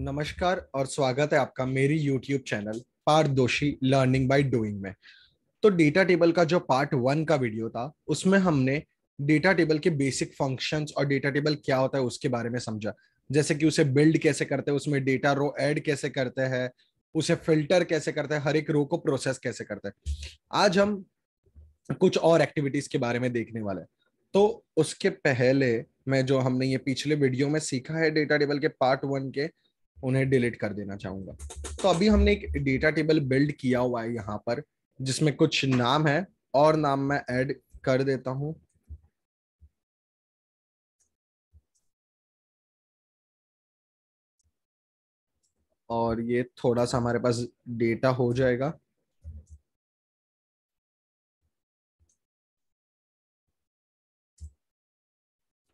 नमस्कार और स्वागत है आपका मेरी YouTube चैनल पारदोषी लर्निंग बाय डूइंग में तो डेटा टेबल का जो पार्ट वन का वीडियो था उसमें हमने डेटा टेबल के बेसिक फंक्शंस और डेटा टेबल क्या होता है उसके बारे में समझा जैसे कि उसे बिल्ड कैसे करते हैं उसमें डेटा रो ऐड कैसे करते हैं उसे फिल्टर कैसे करते हैं हर एक रो को प्रोसेस कैसे करते हैं आज हम कुछ और एक्टिविटीज के बारे में देखने वाले हैं तो उसके पहले मैं जो हमने ये पिछले वीडियो में सीखा है डेटा टेबल के पार्ट वन के उन्हें डिलीट कर देना चाहूंगा तो अभी हमने एक डेटा टेबल बिल्ड किया हुआ है यहाँ पर जिसमें कुछ नाम है और नाम मैं ऐड कर देता हूं और ये थोड़ा सा हमारे पास डेटा हो जाएगा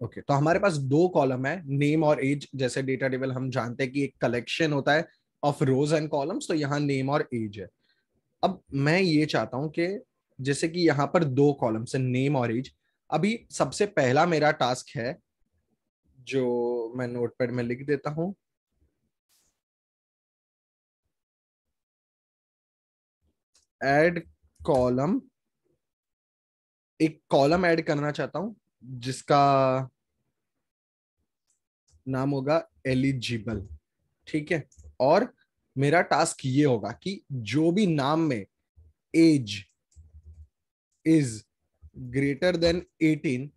ओके तो हमारे पास दो कॉलम है नेम और एज जैसे डेटा टेबल हम जानते हैं कि एक कलेक्शन होता है ऑफ रोज एंड कॉलम्स तो यहाँ नेम और एज है अब मैं ये चाहता हूं कि जैसे कि यहाँ पर दो कॉलम्स है नेम और एज अभी सबसे पहला मेरा टास्क है जो मैं नोटपैड में लिख देता हूं एड कॉलम एक कॉलम ऐड करना चाहता हूं जिसका नाम होगा एलिजिबल ठीक है और मेरा टास्क ये होगा कि जो भी नाम में एज इज ग्रेटर देन 18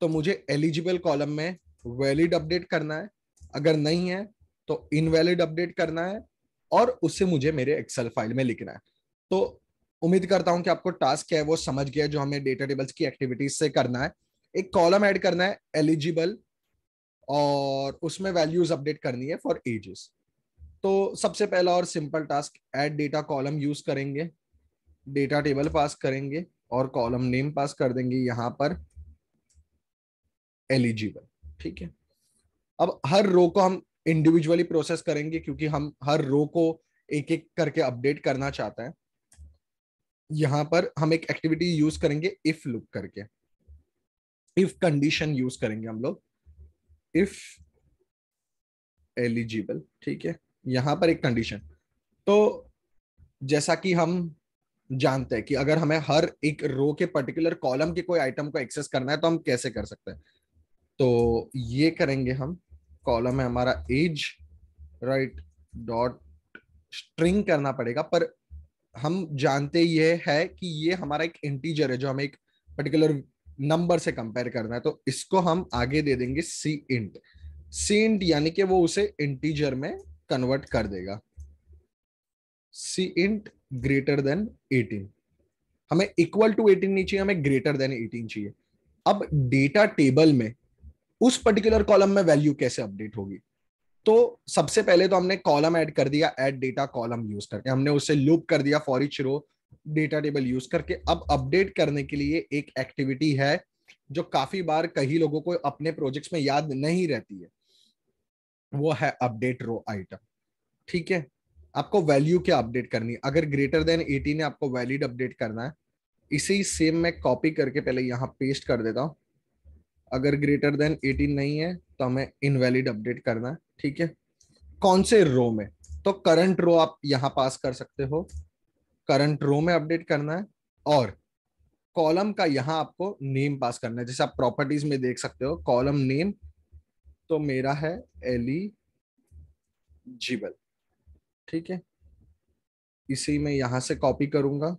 तो मुझे एलिजिबल कॉलम में वैलिड अपडेट करना है अगर नहीं है तो इनवैलिड अपडेट करना है और उसे मुझे मेरे एक्सेल फाइल में लिखना है तो उम्मीद करता हूं कि आपको टास्क क्या है वो समझ गया जो हमें डेटा टेबल्स की एक्टिविटीज से करना है एक कॉलम ऐड करना है एलिजिबल और उसमें वैल्यूज अपडेट करनी है फॉर एजेस तो सबसे पहला और simple task add data column use करेंगे डेटा टेबल पास करेंगे और कॉलम नेम पास कर देंगे यहां पर एलिजिबल ठीक है अब हर रो को हम इंडिविजुअली प्रोसेस करेंगे क्योंकि हम हर रो को एक एक करके अपडेट करना चाहते हैं यहां पर हम एक एक्टिविटी यूज करेंगे इफ लुक करके इफ कंडीशन यूज करेंगे हम लोग इफ एलिजिबल ठीक है यहाँ पर एक कंडीशन तो जैसा कि हम जानते हैं कि अगर हमें हर एक रो के पर्टिकुलर कॉलम के कोई आइटम को एक्सेस करना है तो हम कैसे कर सकते हैं तो ये करेंगे हम कॉलम है हमारा एज राइट डॉट स्ट्रिंग करना पड़ेगा पर हम जानते ये है कि ये हमारा एक इंटीजर है जो हमें एक पर्टिकुलर नंबर से कंपेयर करना है तो इसको हम आगे दे देंगे सी इंट सी इंट यानी कि वो उसे इंटीजर में कन्वर्ट कर देगा सी इंट ग्रेटर देन 18 हमें इक्वल टू 18 नहीं चाहिए हमें ग्रेटर देन 18 चाहिए अब डेटा टेबल में उस पर्टिकुलर कॉलम में वैल्यू कैसे अपडेट होगी तो सबसे पहले तो हमने कॉलम ऐड कर दिया ऐड डेटा कॉलम यूज करके हमने उसे लूप कर दिया for each row data table use करके अब अपडेट करने के लिए एक एक्टिविटी है जो काफी बार कई लोगों को अपने प्रोजेक्ट्स में याद नहीं रहती है वो है अपडेट रो आइटम ठीक है आपको वैल्यू क्या अपडेट करनी है अगर ग्रेटर देन एटीन है आपको वैलिड अपडेट करना है इसे सेम मैं कॉपी करके पहले यहाँ पेस्ट कर देता हूँ अगर ग्रेटर देन एटीन नहीं है तो हमें इनवैलिड अपडेट करना है ठीक है कौन से रो में तो करंट रो आप यहाँ पास कर सकते हो करंट रो में अपडेट करना है और कॉलम का यहां आपको नेम पास करना है जैसे आप प्रॉपर्टीज में देख सकते हो कॉलम नेम तो मेरा है एली जीबल ठीक है इसी में यहां से कॉपी करूंगा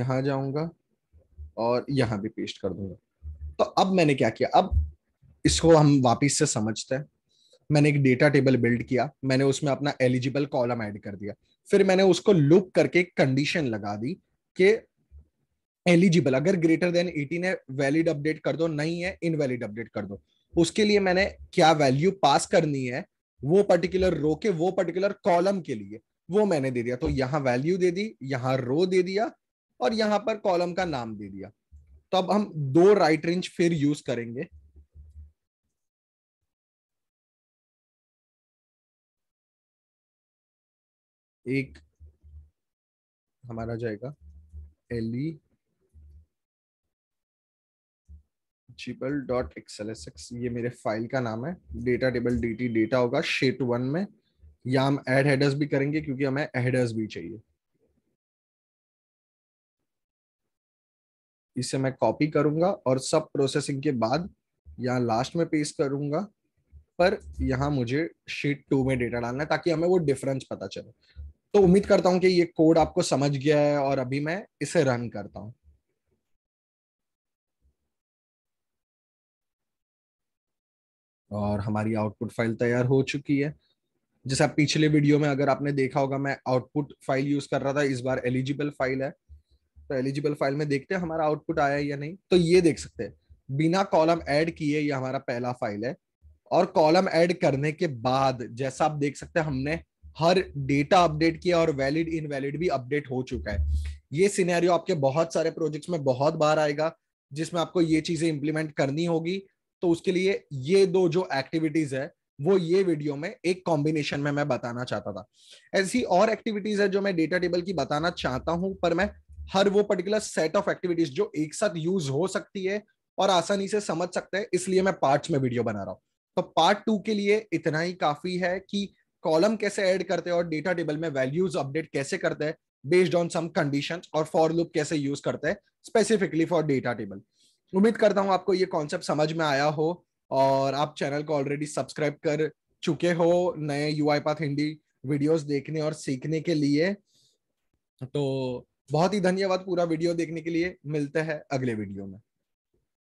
यहां जाऊंगा और यहां भी पेस्ट कर दूंगा तो अब मैंने क्या किया अब इसको हम वापिस से समझते हैं मैंने एक डेटा टेबल बिल्ड किया मैंने उसमें अपना एलिजिबल कॉलम ऐड कर दिया फिर मैंने उसको लुक करके कंडीशन लगा दी कि एलिजिबल अगर ग्रेटर देन 18 है वैलिड अपडेट कर दो नहीं है इनवैलिड अपडेट कर दो उसके लिए मैंने क्या वैल्यू पास करनी है वो पर्टिकुलर रो के वो पर्टिकुलर कॉलम के लिए वो मैंने दे दिया तो यहाँ वैल्यू दे दी यहाँ रो दे दिया और यहाँ पर कॉलम का नाम दे दिया तो अब हम दो राइट रेंज फिर यूज करेंगे एक हमारा जाएगा एली जीबल डॉट एक्सएलएसएक्स ये मेरे फाइल का नाम है डेटा टेबल डीटी डेटा होगा शेट वन में या हम एड हेडर्स भी करेंगे क्योंकि हमें हेडर्स भी चाहिए इसे मैं कॉपी करूंगा और सब प्रोसेसिंग के बाद यहाँ लास्ट में पेस्ट करूंगा पर यहाँ मुझे शीट टू में डेटा डालना है ताकि हमें वो डिफरेंस पता चले तो उम्मीद करता हूं कि ये कोड आपको समझ गया है और अभी मैं इसे रन करता हूं और हमारी आउटपुट फाइल तैयार हो चुकी है जैसा पिछले वीडियो में अगर आपने देखा होगा मैं आउटपुट फाइल यूज कर रहा था इस बार एलिजिबल फाइल है तो एलिजिबल फाइल में देखते हैं हमारा आउटपुट आया या नहीं तो ये देख सकते हैं बिना कॉलम ऐड किए ये हमारा पहला फाइल है और कॉलम ऐड करने के बाद जैसा आप देख सकते हैं हमने हर डेटा अपडेट किया और वैलिड इनवैलिड भी अपडेट हो चुका है ये सिनेरियो आपके बहुत सारे प्रोजेक्ट्स में बहुत बार आएगा जिसमें आपको ये चीजें इंप्लीमेंट करनी होगी तो उसके लिए ये दो जो एक्टिविटीज है वो ये वीडियो में एक कॉम्बिनेशन में मैं बताना चाहता था ऐसी और एक्टिविटीज है जो मैं डेटा टेबल की बताना चाहता हूं पर मैं हर वो पर्टिकुलर सेट ऑफ एक्टिविटीज जो एक साथ यूज हो सकती है और आसानी से समझ सकते हैं इसलिए मैं पार्ट्स में वीडियो बना रहा हूं तो पार्ट टू के लिए इतना ही काफी है कि कॉलम कैसे ऐड करते हैं और डेटा टेबल में वैल्यूज अपडेट कैसे करते हैं बेस्ड ऑन सम कंडीशन और फॉर लुप कैसे यूज करते हैं स्पेसिफिकली फॉर डेटा टेबल उम्मीद करता हूँ आपको ये कॉन्सेप्ट समझ में आया हो और आप चैनल को ऑलरेडी सब्सक्राइब कर चुके हो नए U I path Hindi videos देखने और सीखने के लिए तो बहुत ही धन्यवाद पूरा वीडियो देखने के लिए मिलते हैं अगले वीडियो में